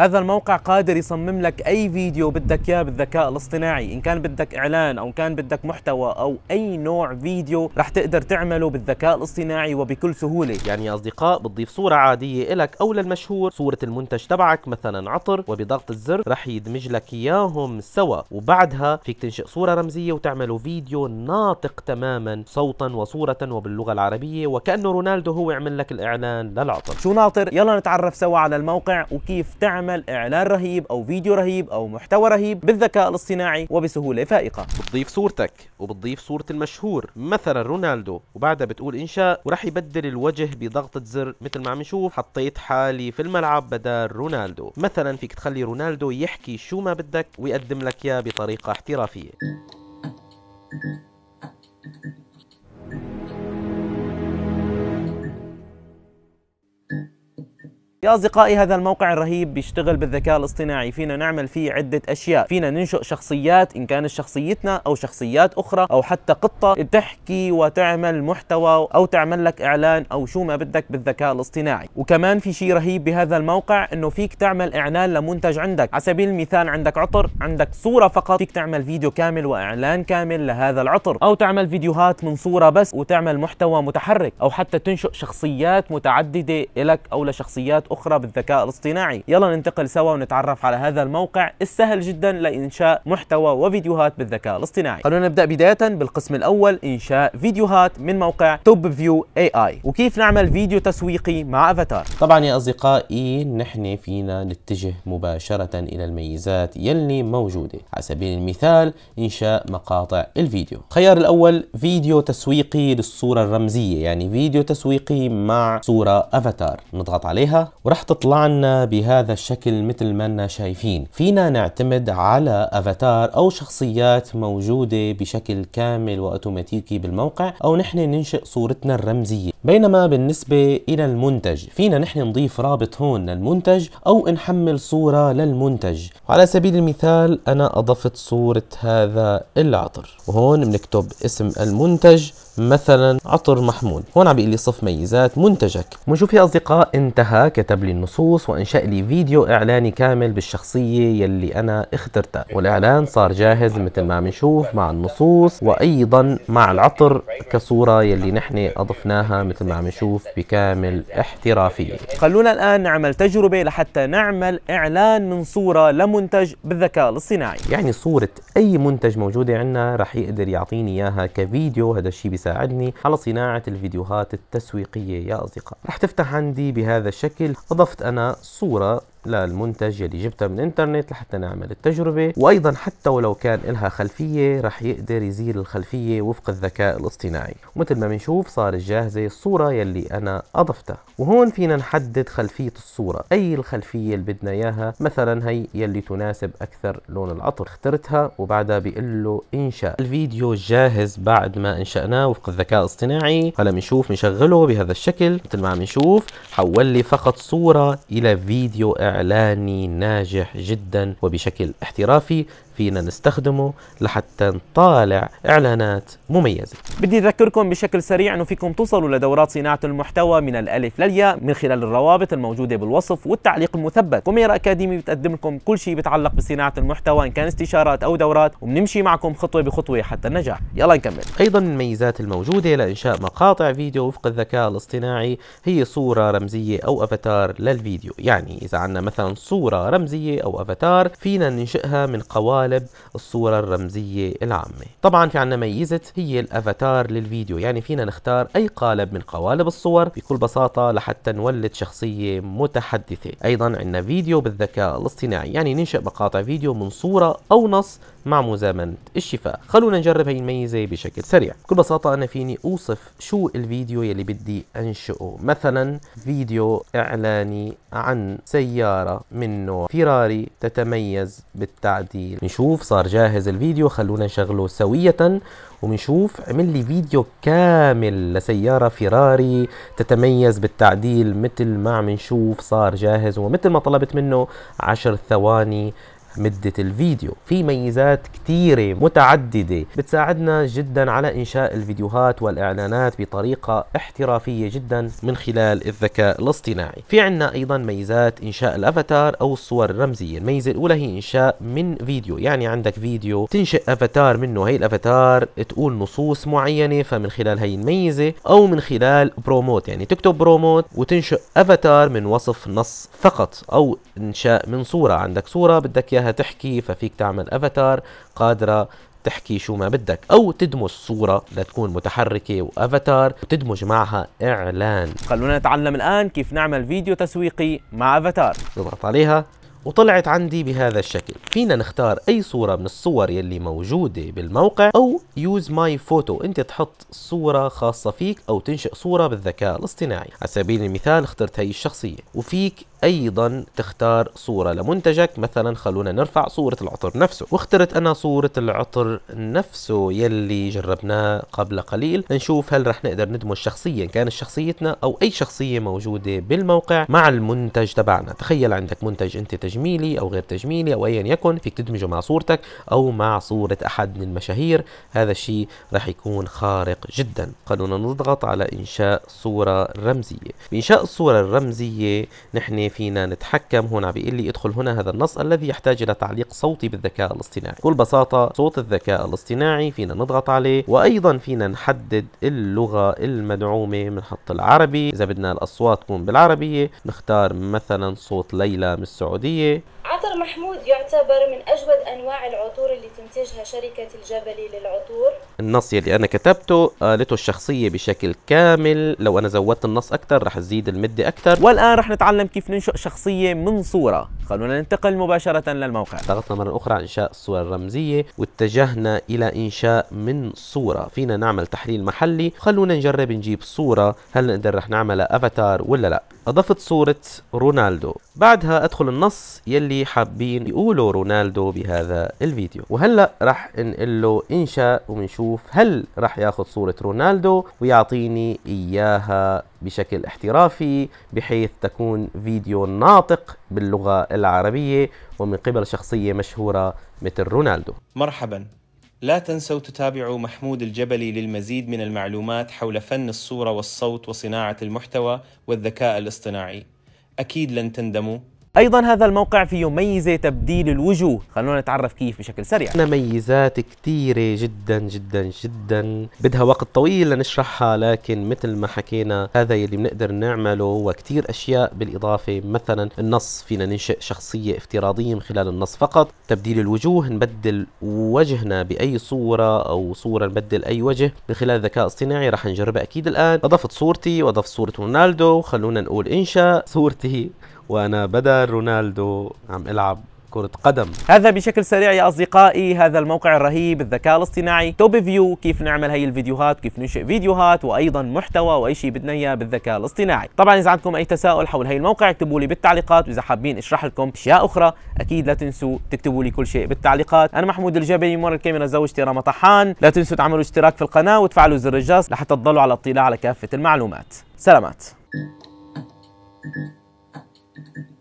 هذا الموقع قادر يصمم لك اي فيديو بدك اياه بالذكاء الاصطناعي ان كان بدك اعلان او كان بدك محتوى او اي نوع فيديو رح تقدر تعمله بالذكاء الاصطناعي وبكل سهوله يعني يا اصدقاء بتضيف صوره عاديه لك او للمشهور صوره المنتج تبعك مثلا عطر وبضغط الزر رح يدمج لك اياهم سوا وبعدها فيك تنشئ صوره رمزيه وتعمله فيديو ناطق تماما صوتا وصوره وباللغه العربيه وكانه رونالدو هو عمل لك الاعلان للعطر شو ناطر يلا نتعرف سوا على الموقع وكيف تعمل تعمل اعلان رهيب او فيديو رهيب او محتوى رهيب بالذكاء الاصطناعي وبسهوله فائقه بتضيف صورتك وبتضيف صوره المشهور مثلا رونالدو وبعدها بتقول انشاء وراح يبدل الوجه بضغطه زر مثل ما عم نشوف حطيت حالي في الملعب بدل رونالدو مثلا فيك تخلي رونالدو يحكي شو ما بدك ويقدم لك اياه بطريقه احترافيه يا أصدقائي هذا الموقع الرهيب بيشتغل بالذكاء الاصطناعي فينا نعمل فيه عدة أشياء فينا ننشئ شخصيات إن كانت شخصيتنا أو شخصيات أخرى أو حتى قطة تحكي وتعمل محتوى أو تعمل لك إعلان أو شو ما بدك بالذكاء الاصطناعي وكمان في شيء رهيب بهذا الموقع إنه فيك تعمل إعلان لمنتج عندك على سبيل المثال عندك عطر عندك صورة فقط فيك تعمل فيديو كامل وإعلان كامل لهذا العطر أو تعمل فيديوهات من صورة بس وتعمل محتوى متحرك أو حتى تنشئ شخصيات متعددة لك أو لشخصيات أخرى بالذكاء الاصطناعي يلا ننتقل سوا ونتعرف على هذا الموقع السهل جدا لإنشاء محتوى وفيديوهات بالذكاء الاصطناعي خلونا نبدأ بداية بالقسم الأول إنشاء فيديوهات من موقع توب فيو اي اي وكيف نعمل فيديو تسويقي مع افاتار طبعا يا اصدقائي نحن فينا نتجه مباشره الى الميزات يلي موجوده على سبيل المثال انشاء مقاطع الفيديو الخيار الاول فيديو تسويقي للصوره الرمزيه يعني فيديو تسويقي مع صوره افاتار نضغط عليها ورح تطلع لنا بهذا الشكل مثل ما شايفين فينا نعتمد على افاتار او شخصيات موجودة بشكل كامل واوتوماتيكي بالموقع او نحن ننشئ صورتنا الرمزية بينما بالنسبة إلى المنتج فينا نحن نضيف رابط هون للمنتج أو نحمل صورة للمنتج على سبيل المثال أنا أضفت صورة هذا العطر وهون بنكتب اسم المنتج مثلا عطر محمود هون عم بيقول لي صف ميزات منتجك بنشوف يا اصدقاء انتهى كتب لي النصوص وانشا لي فيديو اعلاني كامل بالشخصيه يلي انا اخترتها والاعلان صار جاهز مثل ما عم نشوف مع النصوص وايضا مع العطر كصوره يلي نحن اضفناها مثل ما عم نشوف بكامل احترافية خلونا الآن نعمل تجربة لحتى نعمل إعلان من صورة لمنتج بالذكاء الاصطناعي يعني صورة أي منتج موجودة عندنا رح يقدر يعطيني إياها كفيديو هذا الشيء بيساعدني على صناعة الفيديوهات التسويقية يا أصدقاء رح تفتح عندي بهذا الشكل أضفت أنا صورة للمنتج يلي جبتها من الانترنت لحتى نعمل التجربة وأيضا حتى ولو كان إلها خلفية رح يقدر يزيل الخلفية وفق الذكاء الاصطناعي ومثل ما بنشوف صار جاهزة الصورة يلي أنا أضفتها وهون فينا نحدد خلفية الصورة أي الخلفية اللي بدنا إياها مثلا هي يلي تناسب أكثر لون العطر اخترتها وبعدها بيقول له إنشاء الفيديو جاهز بعد ما إنشأناه وفق الذكاء الاصطناعي هلا بنشوف بنشغله بهذا الشكل مثل ما عم نشوف حول لي فقط صورة إلى فيديو إعلاني ناجح جدا وبشكل احترافي فينا نستخدمه لحتى نطالع إعلانات مميزة بدي أذكركم بشكل سريع أنه فيكم توصلوا لدورات صناعة المحتوى من الألف للياء من خلال الروابط الموجودة بالوصف والتعليق المثبت كوميرا أكاديمي بتقدم لكم كل شيء بيتعلق بصناعة المحتوى إن كان استشارات أو دورات وبنمشي معكم خطوة بخطوة حتى النجاح يلا نكمل أيضا من الميزات الموجودة لإنشاء مقاطع فيديو وفق الذكاء الاصطناعي هي صورة رمزية أو أفاتار للفيديو يعني إذا عندنا مثلا صورة رمزية أو أفاتار فينا ننشئها من قوالب قالب الصورة الرمزية العامة طبعا في عنا ميزة هي الافاتار للفيديو يعني فينا نختار اي قالب من قوالب الصور بكل بساطة لحتى نولد شخصية متحدثة ايضا عنا فيديو بالذكاء الاصطناعي يعني ننشئ مقاطع فيديو من صورة او نص مع مزامنة الشفاء خلونا نجرب هي الميزة بشكل سريع بكل بساطة انا فيني اوصف شو الفيديو يلي بدي انشئه مثلا فيديو اعلاني عن سيارة من نوع فيراري تتميز بالتعديل نشوف ونشوف صار جاهز الفيديو خلونا نشغله سوية وبنشوف عمل لي فيديو كامل لسيارة فيراري تتميز بالتعديل مثل ما عم نشوف صار جاهز ومثل ما طلبت منه عشر ثواني مدة الفيديو في ميزات كتيرة متعددة بتساعدنا جدا على إنشاء الفيديوهات والإعلانات بطريقة احترافية جدا من خلال الذكاء الاصطناعي في عنا أيضا ميزات إنشاء الأفاتار أو الصور الرمزية الميزة الأولى هي إنشاء من فيديو يعني عندك فيديو تنشئ أفاتار منه هي الأفاتار تقول نصوص معينة فمن خلال هي الميزة أو من خلال بروموت يعني تكتب بروموت وتنشئ أفاتار من وصف نص فقط أو إنشاء من صورة عندك صورة بدك إياها تحكي ففيك تعمل أفاتار قادرة تحكي شو ما بدك او تدمج صوره لتكون متحركه وافاتار وتدمج معها اعلان خلونا نتعلم الان كيف نعمل فيديو تسويقي مع افاتار نضغط عليها وطلعت عندي بهذا الشكل فينا نختار اي صورة من الصور يلي موجودة بالموقع او يوز ماي فوتو انت تحط صورة خاصة فيك او تنشئ صورة بالذكاء الاصطناعي على سبيل المثال اخترت هاي الشخصية وفيك ايضا تختار صوره لمنتجك مثلا خلونا نرفع صوره العطر نفسه واخترت انا صوره العطر نفسه يلي جربناه قبل قليل لنشوف هل رح نقدر ندمج شخصيا كانت شخصيتنا او اي شخصيه موجوده بالموقع مع المنتج تبعنا تخيل عندك منتج انت تجميلي او غير تجميلي او ايا يكن فيك تدمجه مع صورتك او مع صوره احد من المشاهير هذا الشيء رح يكون خارق جدا خلونا نضغط على انشاء صوره رمزيه بانشاء الصوره الرمزيه نحن فينا نتحكم هنا بيقول لي ادخل هنا هذا النص الذي يحتاج الى تعليق صوتي بالذكاء الاصطناعي بكل بساطه صوت الذكاء الاصطناعي فينا نضغط عليه وايضا فينا نحدد اللغه المدعومه بنحط العربي اذا بدنا الاصوات تكون بالعربيه نختار مثلا صوت ليلى من السعوديه عطر محمود يعتبر من أجود أنواع العطور اللي تنتجها شركة الجبلي للعطور النص يلي أنا كتبته قالته الشخصية بشكل كامل لو أنا زودت النص أكثر رح تزيد المدة أكثر والآن رح نتعلم كيف ننشئ شخصية من صورة خلونا ننتقل مباشرة للموقع ضغطنا مرة أخرى على إنشاء الصوره الرمزية واتجهنا إلى إنشاء من صورة فينا نعمل تحليل محلي خلونا نجرب نجيب صورة هل نقدر رح نعملها أفاتار ولا لا أضفت صورة رونالدو بعدها أدخل النص يلي حابين يقولوا رونالدو بهذا الفيديو وهلأ رح نقله إنشاء وبنشوف هل رح ياخذ صورة رونالدو ويعطيني إياها بشكل احترافي بحيث تكون فيديو ناطق باللغة العربية ومن قبل شخصية مشهورة مثل رونالدو مرحبا لا تنسوا تتابعوا محمود الجبلي للمزيد من المعلومات حول فن الصورة والصوت وصناعة المحتوى والذكاء الاصطناعي أكيد لن تندموا ايضا هذا الموقع فيه ميزه تبديل الوجوه خلونا نتعرف كيف بشكل سريع عندنا ميزات كثيره جدا جدا جدا بدها وقت طويل لنشرحها لكن مثل ما حكينا هذا يلي بنقدر نعمله وكثير اشياء بالاضافه مثلا النص فينا ننشئ شخصيه افتراضيه من خلال النص فقط تبديل الوجوه نبدل وجهنا باي صوره او صوره نبدل اي وجه من خلال الذكاء الاصطناعي رح نجربها اكيد الان اضفت صورتي واضفت صوره رونالدو خلونا نقول انشا صورتي وانا بدل رونالدو عم العب كرة قدم هذا بشكل سريع يا أصدقائي هذا الموقع الرهيب الذكاء الاصطناعي توب فيو كيف نعمل هي الفيديوهات كيف ننشئ فيديوهات وأيضا محتوى وأي شيء بدنا إياه بالذكاء الاصطناعي طبعا إذا عندكم أي تساؤل حول هي الموقع اكتبوا لي بالتعليقات وإذا حابين أشرح لكم أشياء أخرى أكيد لا تنسوا تكتبوا لي كل شيء بالتعليقات أنا محمود الجبلي من الكاميرا زوجتي رما طحان لا تنسوا تعملوا اشتراك في القناة وتفعلوا زر الجرس لحتى تضلوا على اطلاع على كافة المعلومات سلامات Thank you.